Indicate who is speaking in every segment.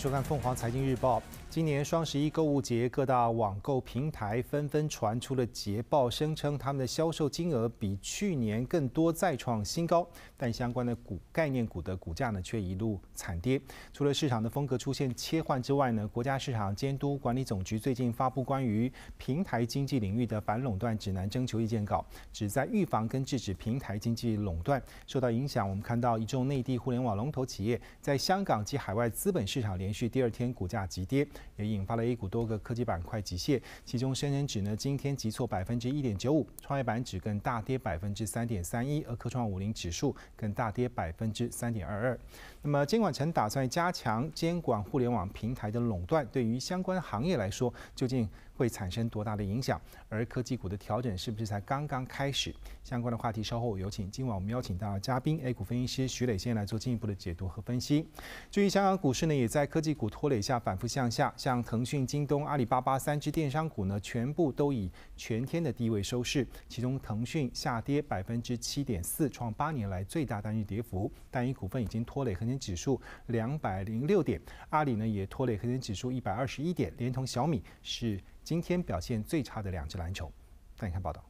Speaker 1: 收看《凤凰财经日报》，今年双十一购物节，各大网购平台纷纷传出了捷报，声称他们的销售金额比去年更多，再创新高。但相关的股概念股的股价呢，却一路惨跌。除了市场的风格出现切换之外呢，国家市场监督管理总局最近发布关于平台经济领域的反垄断指南征求意见稿，旨在预防跟制止平台经济垄断。受到影响，我们看到一众内地互联网龙头企业在香港及海外资本市场联。连续第二天股价急跌，也引发了 A 股多个科技板块急泻。其中，深成指呢今天急挫百分之一点九五，创业板指更大跌百分之三点三一，而科创五零指数更大跌百分之三点二二。那么，监管层打算加强监管互联网平台的垄断，对于相关行业来说，究竟？会产生多大的影响？而科技股的调整是不是才刚刚开始？相关的话题稍后有请。今晚我们邀请到嘉宾 A 股分析师徐磊，先来做进一步的解读和分析。至于香港股市呢，也在科技股拖累下反复向下。像腾讯、京东、阿里巴巴三只电商股呢，全部都以全天的低位收市。其中腾讯下跌百分之七点四，创八年来最大单日跌幅。单一股份已经拖累恒生指数两百零六点。阿里呢也拖累恒生指数一百二十一点，连同小米是。今天表现最差的两只蓝筹，看一看报道。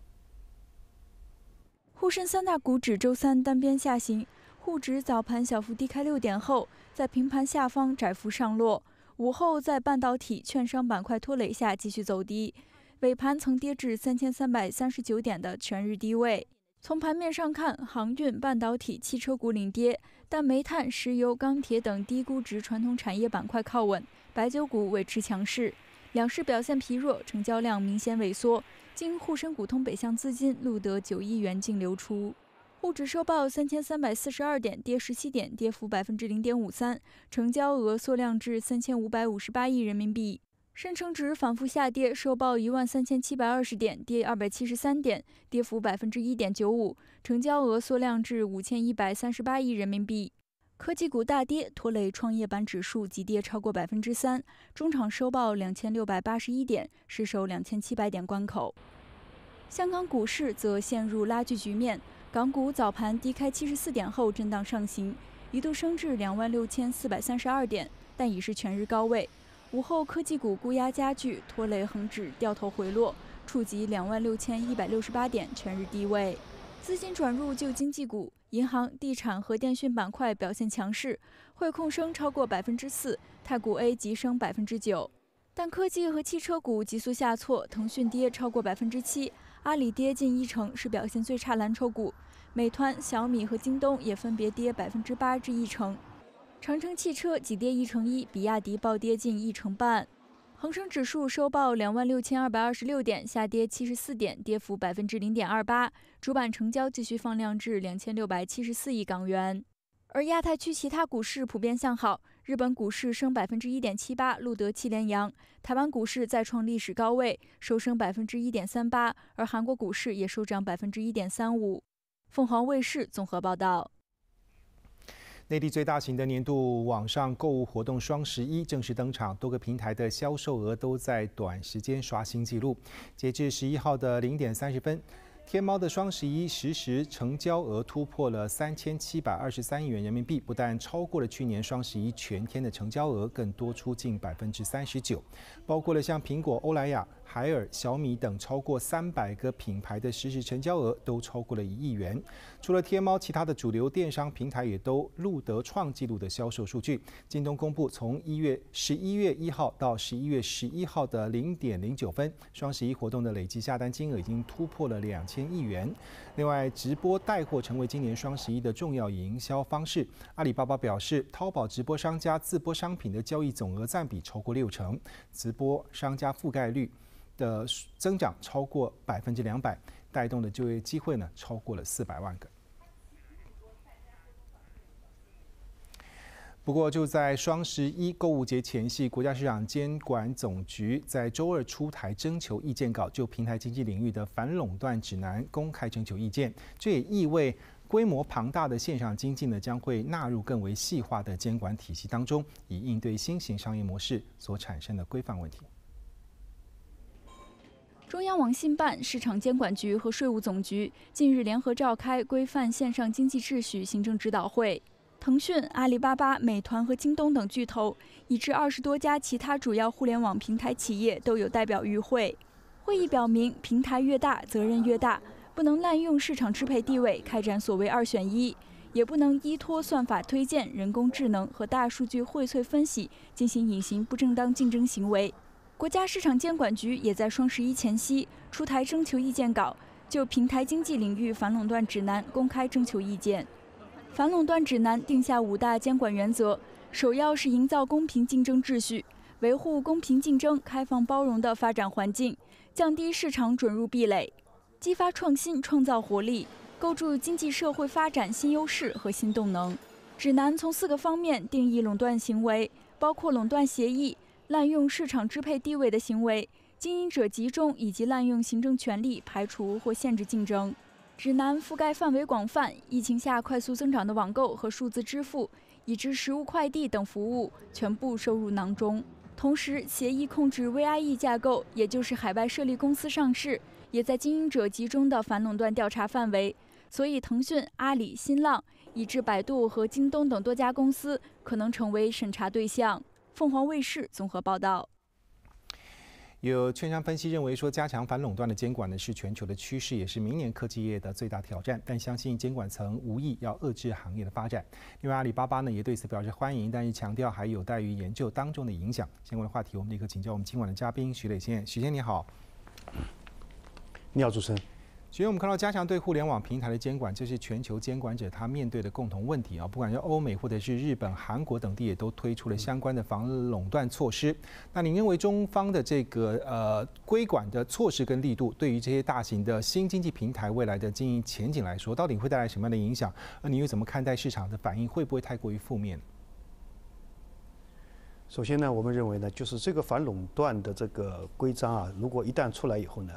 Speaker 2: 沪深三大股指周三单边下行，沪指早盘小幅低开六点后，在平盘下方窄幅上落，午后在半导体、券商板块拖累下继续走低，尾盘曾跌至三千三百三十九点的全日低位。从盘面上看，航运、半导体、汽车股领跌，但煤炭、石油、钢铁等低估值传统产业板块靠稳，白酒股维持强势。两市表现疲弱，成交量明显萎缩。经沪深股通北向资金录得九亿元净流出。沪指收报三千三百四十二点，跌十七点，跌幅百分之零点五三，成交额缩量至三千五百五十八亿人民币。深成指反复下跌，收报一万三千七百二十点，跌二百七十三点，跌幅百分之一点九五，成交额缩量至五千一百三十八亿人民币。科技股大跌，拖累创业板指数急跌超过百分之三，中场收报两千六百八十一点，失守两千七百点关口。香港股市则陷入拉锯局面，港股早盘低开七十四点后震荡上行，一度升至两万六千四百三十二点，但已是全日高位。午后科技股估压加剧，拖累恒指掉头回落，触及两万六千一百六十八点，全日低位。资金转入旧经济股。银行、地产和电讯板块表现强势，汇控升超过百分之四，太古 A 急升百分之九。但科技和汽车股急速下挫，腾讯跌超过百分之七，阿里跌近一成，是表现最差蓝筹股。美团、小米和京东也分别跌百分之八至一成。长城汽车急跌一成一，比亚迪暴跌近一成半。恒生指数收报两万六千二百二十六点，下跌七十四点，跌幅百分之零点二八。主板成交继续放量至两千六百七十四亿港元。而亚太区其他股市普遍向好，日本股市升百分之一点七八，录得七连阳；台湾股市再创历史高位，收升百分之一点三八；而韩国股市也收涨百分之一点三五。凤凰卫视综合报道。
Speaker 1: 内地最大型的年度网上购物活动双十一正式登场，多个平台的销售额都在短时间刷新纪录。截至十一号的零点三十分，天猫的双十一实时成交额突破了三千七百二十三亿元人民币，不但超过了去年双十一全天的成交额，更多出近百分之三十九。包括了像苹果、欧莱雅。海尔、小米等超过三百个品牌的实时成交额都超过了一亿元。除了天猫，其他的主流电商平台也都录得创纪录的销售数据。京东公布，从一月十一月一号到十一月十一号的零点零九分，双十一活动的累计下单金额已经突破了两千亿元。另外，直播带货成为今年双十一的重要营销方式。阿里巴巴表示，淘宝直播商家自播商品的交易总额占比超过六成，直播商家覆盖率。的增长超过百分之两百，带动的就业机会呢超过了四百万个。不过，就在双十一购物节前夕，国家市场监管总局在周二出台征求意见稿，就平台经济领域的反垄断指南公开征求意见。这也意味规模庞大的线上经济呢，将会纳入更为细化的监管体系当中，以应对新型商业模式所产生的规范问题。
Speaker 2: 中央网信办、市场监管局和税务总局近日联合召开规范线上经济秩序行政指导会，腾讯、阿里巴巴、美团和京东等巨头，以至二十多家其他主要互联网平台企业都有代表与会。会议表明，平台越大，责任越大，不能滥用市场支配地位开展所谓“二选一”，也不能依托算法推荐、人工智能和大数据荟萃分析进行隐形不正当竞争行为。国家市场监管局也在双十一前夕出台征求意见稿，就平台经济领域反垄断指南公开征求意见。反垄断指南定下五大监管原则，首要是营造公平竞争秩序，维护公平竞争、开放包容的发展环境，降低市场准入壁垒，激发创新，创造活力，构筑经济社会发展新优势和新动能。指南从四个方面定义垄断行为，包括垄断协议。滥用市场支配地位的行为、经营者集中以及滥用行政权力排除或限制竞争，指南覆盖范围广泛。疫情下快速增长的网购和数字支付，以致实物快递等服务全部收入囊中。同时，协议控制、VIE 架构，也就是海外设立公司上市，也在经营者集中的反垄断调查范围。所以，腾讯、阿里、新浪，以致百度和京东等多家公司可能成为审查对象。凤凰卫视综合报道，
Speaker 1: 有券商分析认为，说加强反垄断的监管呢，是全球的趋势，也是明年科技业的最大挑战。但相信监管层无意要遏制行业的发展，因为阿里巴巴呢也对此表示欢迎，但是强调还有待于研究当中的影响。相关的话题，我们立刻请教我们今晚的嘉宾徐磊先生。徐先生你好，你好主持人。所以我们看到，加强对互联网平台的监管，这是全球监管者他面对的共同问题啊！不管是欧美或者是日本、韩国等地，也都推出了相关的防垄断措施。那您认为中方的这个呃规管的措施跟力度，对于这些大型的新经济平台未来的经营前景来说，到底会带来什么样的影响？那您又怎么看待市场的反应？会不会太过于负面？
Speaker 3: 首先呢，我们认为呢，就是这个反垄断的这个规章啊，如果一旦出来以后呢。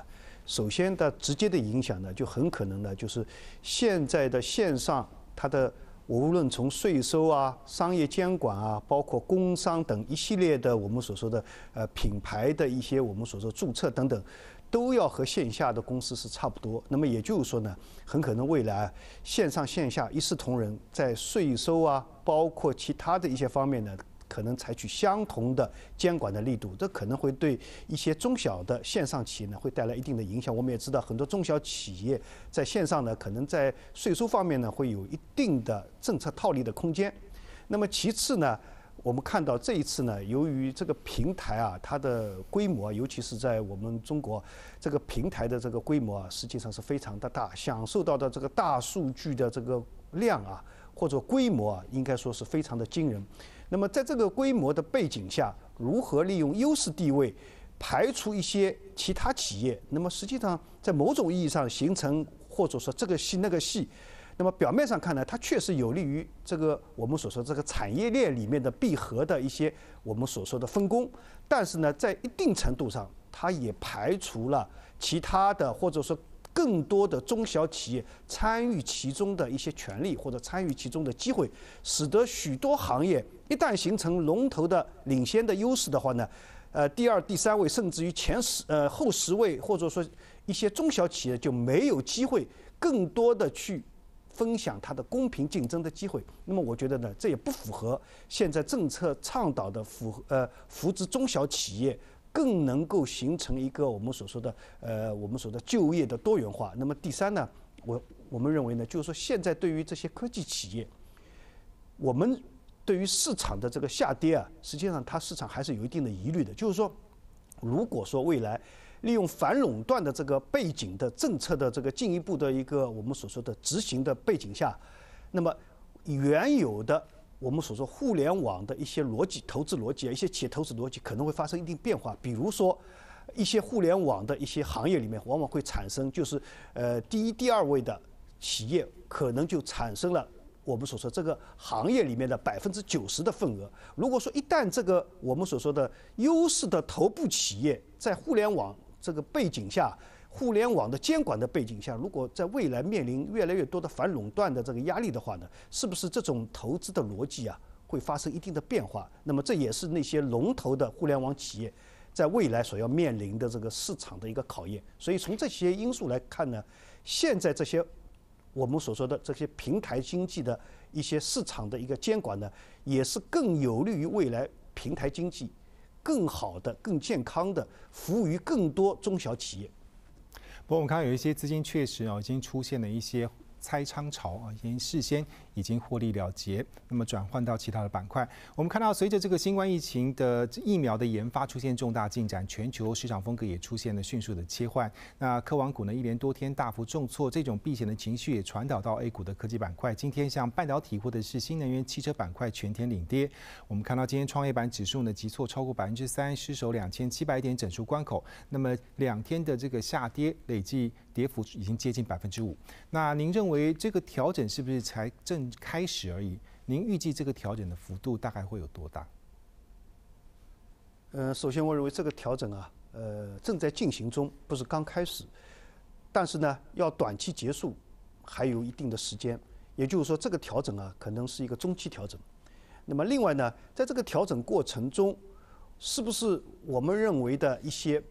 Speaker 3: 首先的直接的影响呢，就很可能呢，就是现在的线上它的无论从税收啊、商业监管啊，包括工商等一系列的我们所说的呃品牌的一些我们所说注册等等，都要和线下的公司是差不多。那么也就是说呢，很可能未来线上线下一视同仁，在税收啊，包括其他的一些方面呢。可能采取相同的监管的力度，这可能会对一些中小的线上企业呢，会带来一定的影响。我们也知道，很多中小企业在线上呢，可能在税收方面呢，会有一定的政策套利的空间。那么，其次呢，我们看到这一次呢，由于这个平台啊，它的规模，尤其是在我们中国这个平台的这个规模啊，实际上是非常的大，享受到的这个大数据的这个量啊，或者规模啊，应该说是非常的惊人。那么，在这个规模的背景下，如何利用优势地位排除一些其他企业？那么，实际上在某种意义上形成或者说这个系那个系，那么表面上看呢，它确实有利于这个我们所说这个产业链里面的闭合的一些我们所说的分工，但是呢，在一定程度上，它也排除了其他的或者说。更多的中小企业参与其中的一些权利或者参与其中的机会，使得许多行业一旦形成龙头的领先的优势的话呢，呃，第二、第三位甚至于前十、呃后十位或者说一些中小企业就没有机会更多的去分享它的公平竞争的机会。那么我觉得呢，这也不符合现在政策倡导的扶呃扶持中小企业。更能够形成一个我们所说的，呃，我们说的就业的多元化。那么第三呢，我我们认为呢，就是说现在对于这些科技企业，我们对于市场的这个下跌啊，实际上它市场还是有一定的疑虑的。就是说，如果说未来利用反垄断的这个背景的政策的这个进一步的一个我们所说的执行的背景下，那么原有的。我们所说互联网的一些逻辑、投资逻辑啊，一些企业投资逻辑可能会发生一定变化。比如说，一些互联网的一些行业里面，往往会产生就是，呃，第一、第二位的企业，可能就产生了我们所说这个行业里面的百分之九十的份额。如果说一旦这个我们所说的优势的头部企业在互联网这个背景下，互联网的监管的背景下，如果在未来面临越来越多的反垄断的这个压力的话呢，是不是这种投资的逻辑啊会发生一定的变化？那么这也是那些龙头的互联网企业，在未来所要面临的这个市场的一个考验。所以从这些因素来看呢，现在这些我们所说的这些平台经济的一些市场的一个监管呢，也是更有利于未来平台经济更好的、更健康的
Speaker 1: 服务于更多中小企业。我们看到有一些资金确实啊，已经出现了一些拆仓潮啊，已经事先。已经获利了结，那么转换到其他的板块，我们看到随着这个新冠疫情的疫苗的研发出现重大进展，全球市场风格也出现了迅速的切换。那科网股呢一连多天大幅重挫，这种避险的情绪也传导到 A 股的科技板块。今天像半导体或者是新能源汽车板块全天领跌。我们看到今天创业板指数呢急挫超过百分之三，失守两千七百点整数关口。那么两天的这个下跌累计跌幅已经接近百分之五。那您认为这个调整是不是才正？开始而已。您预计这个调整的幅度大概会有多大？
Speaker 3: 呃，首先，我认为这个调整啊，呃，正在进行中，不是刚开始，但是呢，要短期结束还有一定的时间。也就是说，这个调整啊，可能是一个中期调整。那么，另外呢，在这个调整过程中，是不是我们认为的一些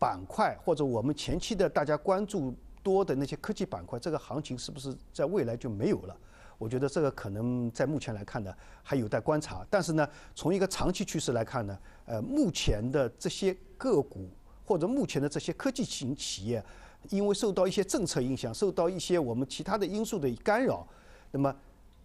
Speaker 3: 板块，或者我们前期的大家关注多的那些科技板块，这个行情是不是在未来就没有了？我觉得这个可能在目前来看呢还有待观察，但是呢，从一个长期趋势来看呢，呃，目前的这些个股或者目前的这些科技型企业，因为受到一些政策影响，受到一些我们其他的因素的干扰，那么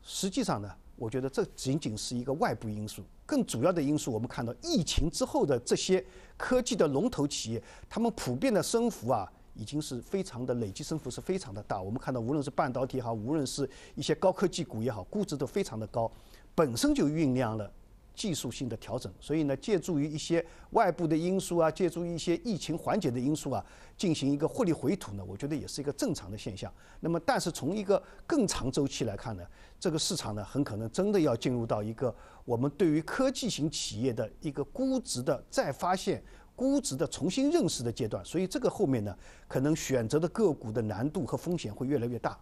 Speaker 3: 实际上呢，我觉得这仅仅是一个外部因素，更主要的因素我们看到疫情之后的这些科技的龙头企业，他们普遍的升幅啊。已经是非常的累计增幅是非常的大，我们看到无论是半导体也好，无论是一些高科技股也好，估值都非常的高，本身就酝酿了技术性的调整，所以呢，借助于一些外部的因素啊，借助于一些疫情缓解的因素啊，进行一个获利回吐呢，我觉得也是一个正常的现象。那么，但是从一个更长周期来看呢，这个市场呢，很可能真的要进入到一个我们对于科技型企业的一个估值的再发现。估值的重新认识的阶段，所以这个后面呢，可能选择的个股的难度和风险会越来越大。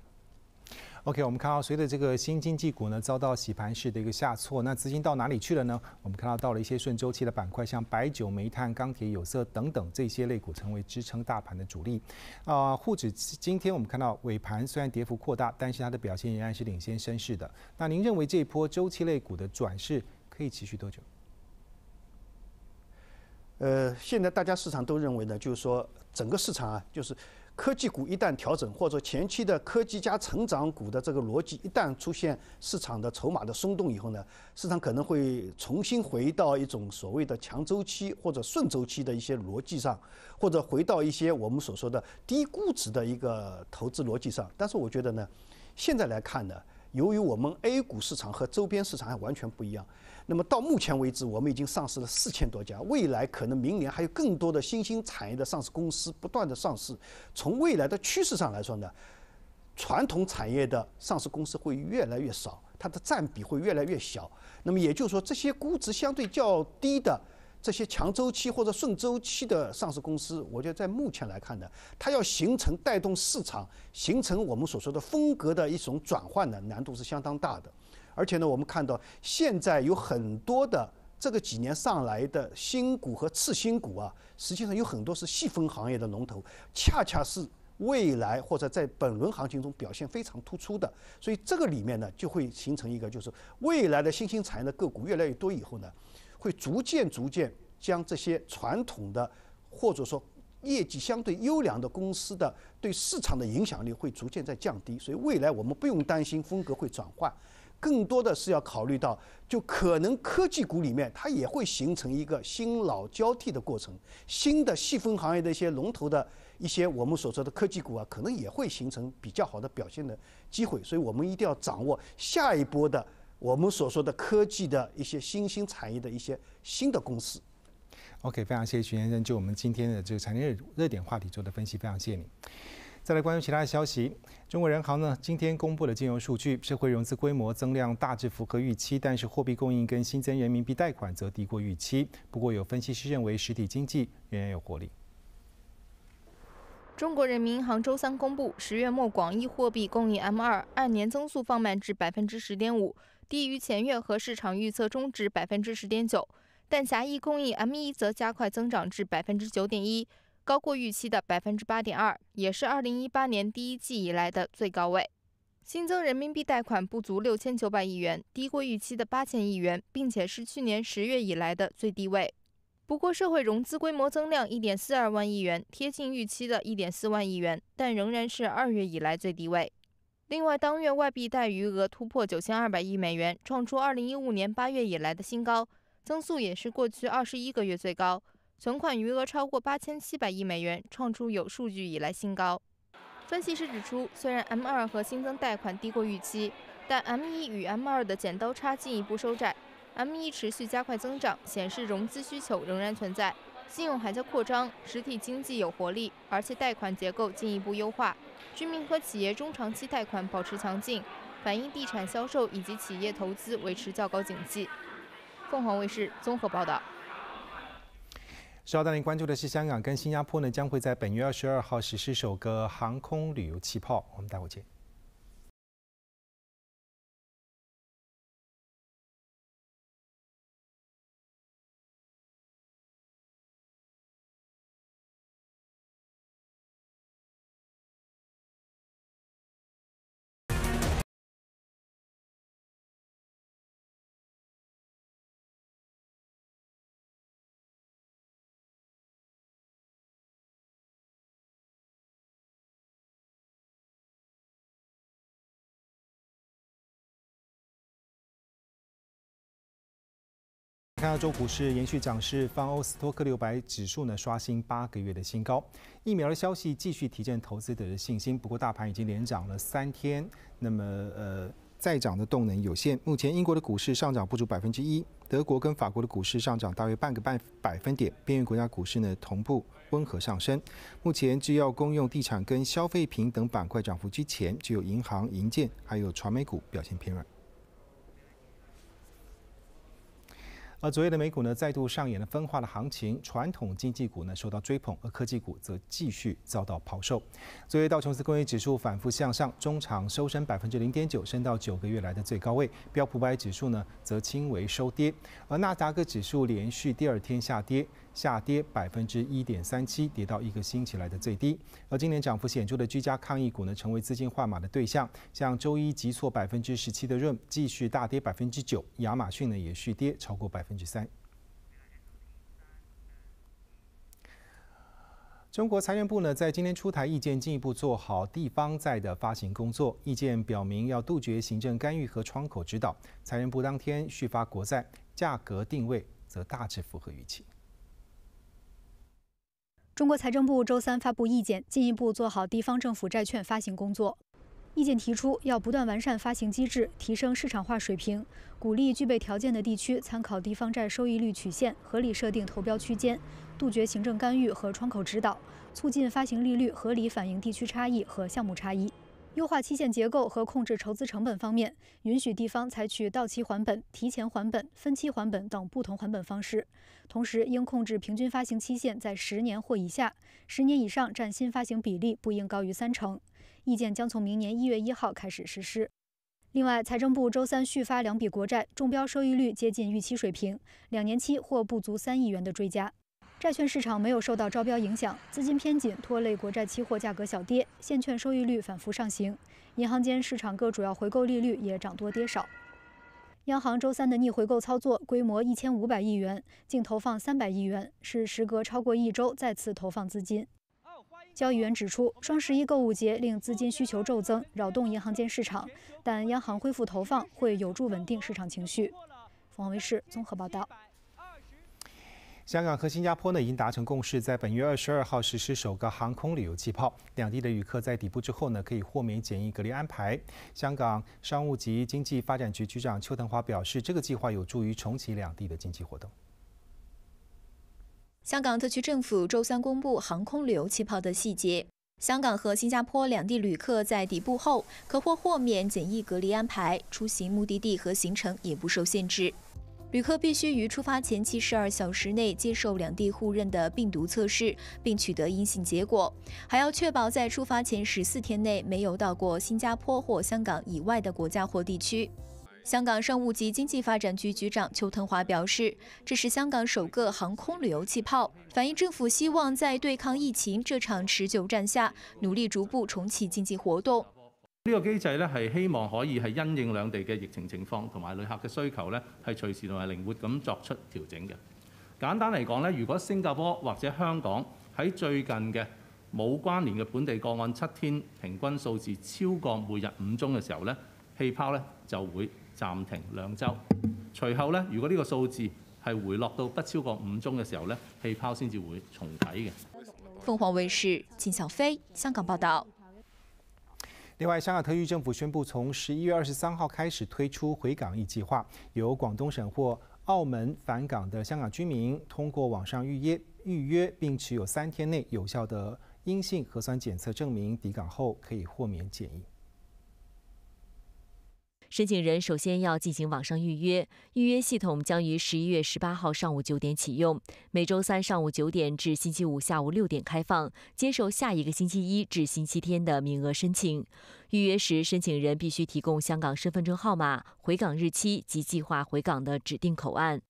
Speaker 1: OK，我们看到随着这个新经济股呢遭到洗盘式的一个下挫，那资金到哪里去了呢？我们看到到了一些顺周期的板块，像白酒、煤炭、钢铁、有色等等这些类股成为支撑大盘的主力。啊，沪指今天我们看到尾盘虽然跌幅扩大，但是它的表现仍然是领先升势的。那您认为这一波周期类股的转势可以持续多久？呃，现在大家市场都
Speaker 3: 认为呢，就是说整个市场啊，就是科技股一旦调整，或者前期的科技加成长股的这个逻辑一旦出现市场的筹码的松动以后呢，市场可能会重新回到一种所谓的强周期或者顺周期的一些逻辑上，或者回到一些我们所说的低估值的一个投资逻辑上。但是我觉得呢，现在来看呢。由于我们 A 股市场和周边市场还完全不一样，那么到目前为止，我们已经上市了四千多家，未来可能明年还有更多的新兴产业的上市公司不断的上市。从未来的趋势上来说呢，传统产业的上市公司会越来越少，它的占比会越来越小。那么也就是说，这些估值相对较低的。这些强周期或者顺周期的上市公司，我觉得在目前来看呢，它要形成带动市场、形成我们所说的风格的一种转换呢，难度是相当大的。而且呢，我们看到现在有很多的这个几年上来的新股和次新股啊，实际上有很多是细分行业的龙头，恰恰是未来或者在本轮行情中表现非常突出的。所以这个里面呢，就会形成一个就是未来的新兴产业的个股越来越多以后呢。会逐渐逐渐将这些传统的，或者说业绩相对优良的公司的对市场的影响力会逐渐在降低，所以未来我们不用担心风格会转换，更多的是要考虑到，就可能科技股里面它也会形成一个新老交替的过程，新的细分行业的一些龙头的一些我们所说的科技股啊，可能也会形成比较好的表现的机会，所以我们一定要掌握下一波的。我们所说的科技的
Speaker 1: 一些新兴产业的一些新的公司。OK，非常谢谢徐先生就我们今天的这个产业热热点话题做的分析，非常谢谢你。再来关注其他的消息，中国人行呢今天公布了金融数据，社会融资规模增量大致符合预期，但是货币供应跟新增人民币贷款则低过预期。不过有分析师认为实体经济仍然有活力。
Speaker 4: 中国人民银行周三公布，十月末广义货币供应 M 二按年增速放慢至百分之十点五。低于前月和市场预测中值百分之十点九，但狭义供应 M 一则加快增长至百分之九点一，高过预期的百分之八点二，也是二零一八年第一季以来的最高位。新增人民币贷款不足六千九百亿元，低过预期的八千亿元，并且是去年十月以来的最低位。不过，社会融资规模增量一点四二万亿元，贴近预期的一点四万亿元，但仍然是二月以来最低位。另外，当月外币贷余额突破九千二百亿美元，创出二零一五年八月以来的新高，增速也是过去二十一个月最高。存款余额超过八千七百亿美元，创出有数据以来新高。分析师指出，虽然 M 二和新增贷款低过预期，但 M 一与 M 二的剪刀差进一步收窄，M 一持续加快增长，显示融资需求仍然存在。信用还在扩张，实体经济有活力，而且贷款结构进一步优化，居民和企业中长期贷款保持强劲，反映地产销售以及企业投资维持较高景气。凤凰卫视综合报道。
Speaker 1: 稍带您关注的是香港跟新加坡呢将会在本月二十二号实施首个航空旅游气泡，我们待会见。亚洲股市延续涨势，泛欧斯托克六百指数呢刷新八个月的新高。疫苗的消息继续提振投资者的信心，不过大盘已经连涨了三天，那么呃再涨的动能有限。目前英国的股市上涨不足百分之一，德国跟法国的股市上涨大约半个半百分点，边缘国家股市呢同步温和上升。目前制药、公用地产跟消费品等板块涨幅居前，只有银行、银建还有传媒股表现偏软。而昨夜的美股呢，再度上演了分化的行情，传统经济股呢受到追捧，而科技股则继续遭到抛售。昨夜道琼斯工业指数反复向上，中场收升百分之零点九，升到九个月来的最高位。标普五百指数呢则轻微收跌，而纳斯达克指数连续第二天下跌。下跌百分之一点三七，跌到一个星期来的最低。而今年涨幅显著的居家抗疫股呢，成为资金换码的对象。像周一急挫百分之十七的润，继续大跌百分之九；亚马逊呢也续跌超过百分之三。中国财政部呢在今天出台意见，进一步做好地方债的发行工作。意见表明要杜绝行政干预和窗口指导。财政部当天续发国债，价格定位则大致符合预期。
Speaker 5: 中国财政部周三发布意见，进一步做好地方政府债券发行工作。意见提出，要不断完善发行机制，提升市场化水平，鼓励具备条件的地区参考地方债收益率曲线，合理设定投标区间，杜绝行政干预和窗口指导，促进发行利率合理反映地区差异和项目差异。优化期限结构和控制筹资成本方面，允许地方采取到期还本、提前还本、分期还本等不同还本方式，同时应控制平均发行期限在十年或以下，十年以上占新发行比例不应高于三成。意见将从明年一月一号开始实施。另外，财政部周三续发两笔国债，中标收益率接近预期水平，两年期或不足三亿元的追加。债券市场没有受到招标影响，资金偏紧拖累国债期货价格小跌，现券收益率反复上行。银行间市场各主要回购利率也涨多跌少。央行周三的逆回购操作规模一千五百亿元，净投放三百亿元，是时隔超过一周再次投放资金。交易员指出，双十一购物节令资金需求骤增，扰动银行间市场，但央行恢复投放会有助稳定市场情绪。凤凰卫视综合报道。
Speaker 1: 香港和新加坡呢已经达成共识，在本月二十二号实施首个航空旅游气泡，两地的旅客在抵部之后呢可以豁免检疫隔离安排。香港商务及经济发展局局长邱腾华表示，这个计划有助于重启两地的经济活动。
Speaker 2: 香港特区政府周三公布航空旅游气泡的细节，香港和新加坡两地旅客在抵部后可获豁免检疫隔离安排，出行目的地和行程也不受限制。旅客必须于出发前七十二小时内接受两地互认的病毒测试，并取得阴性结果，还要确保在出发前十四天内没有到过新加坡或香港以外的国家或地区。香港商务及经济发展局局长邱腾华表示，这是香港首个航空旅游气泡，反映政府希望在对抗疫情这场持久战下，努力逐步重启经济活动。呢个机
Speaker 1: 制咧系希望可以系因应两地嘅疫情情况同埋旅客嘅需求咧，系随时同埋灵活咁作出调整嘅。简单嚟讲咧，如果新加坡或者香港喺最近嘅冇关联嘅本地个案七天平均数字超过每日五宗嘅时候咧，气泡咧就会暂停两周。随后咧，如果呢个数字系回落到不超过五宗嘅时候咧，气泡先至会重启嘅。
Speaker 2: 凤凰卫视钱小飞香港报道。
Speaker 1: 另外，香港特区政府宣布，从十一月二十三号开始推出回港易计划，由广东省或澳门返港的香港居民通过网上预约、预约并持有三天内有效的阴性核酸检测证明，抵港后可以豁免检疫。
Speaker 6: 申请人首先要进行网上预约，预约系统将于十一月十八号上午九点启用。每周三上午九点至星期五下午六点开放，接受下一个星期一至星期天的名额申请。预约时，申请人必须提供香港身份证号码、回港日期及计划回港的指定口岸。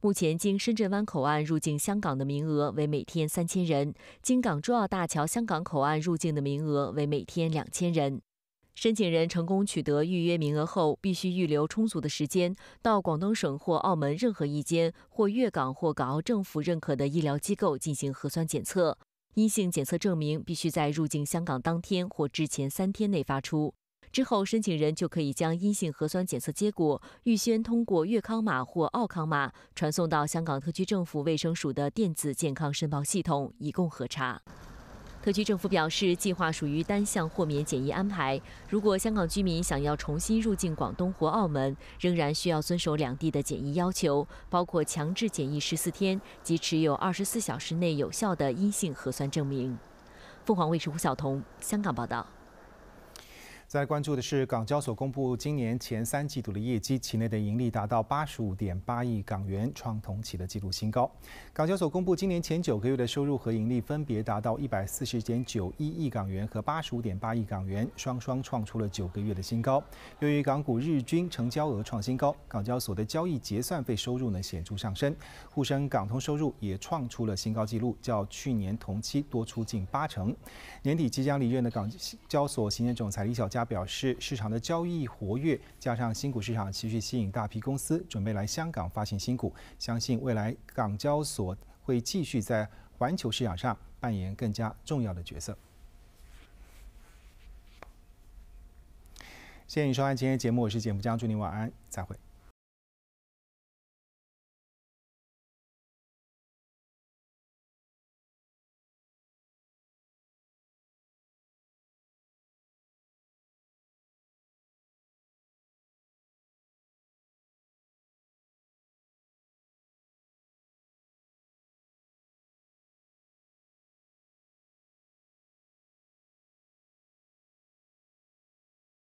Speaker 6: 目前，经深圳湾口岸入境香港的名额为每天三千人，经港珠澳大桥香港口岸入境的名额为每天两千人。申请人成功取得预约名额后，必须预留充足的时间，到广东省或澳门任何一间或粤港或港澳政府认可的医疗机构进行核酸检测。阴性检测证明必须在入境香港当天或之前三天内发出。之后，申请人就可以将阴性核酸检测结果预先通过粤康码或澳康码传送到香港特区政府卫生署的电子健康申报系统，以供核查。特区政府表示，计划属于单向豁免检疫安排。如果香港居民想要重新入境广东或澳门，仍然需要遵守两地的检疫要求，包括强制检疫十四天及持有二十四小时内有效的阴性核酸证明。凤凰卫视胡晓彤香港报道。
Speaker 1: 在关注的是港交所公布今年前三季度的业绩，期内的盈利达到八十五点八亿港元，创同期的纪录新高。港交所公布今年前九个月的收入和盈利分别达到一百四十点九一亿港元和八十五点八亿港元，双双创出了九个月的新高。由于港股日均成交额创新高，港交所的交易结算费收入呢显著上升，沪深港通收入也创出了新高纪录，较去年同期多出近八成。年底即将离任的港交所行政总裁李小。他表示，市场的交易活跃，加上新股市场持续吸引大批公司准备来香港发行新股，相信未来港交所会继续在环球市场上扮演更加重要的角色。谢谢你收看今天的节目，我是简福江，祝您晚安，再会。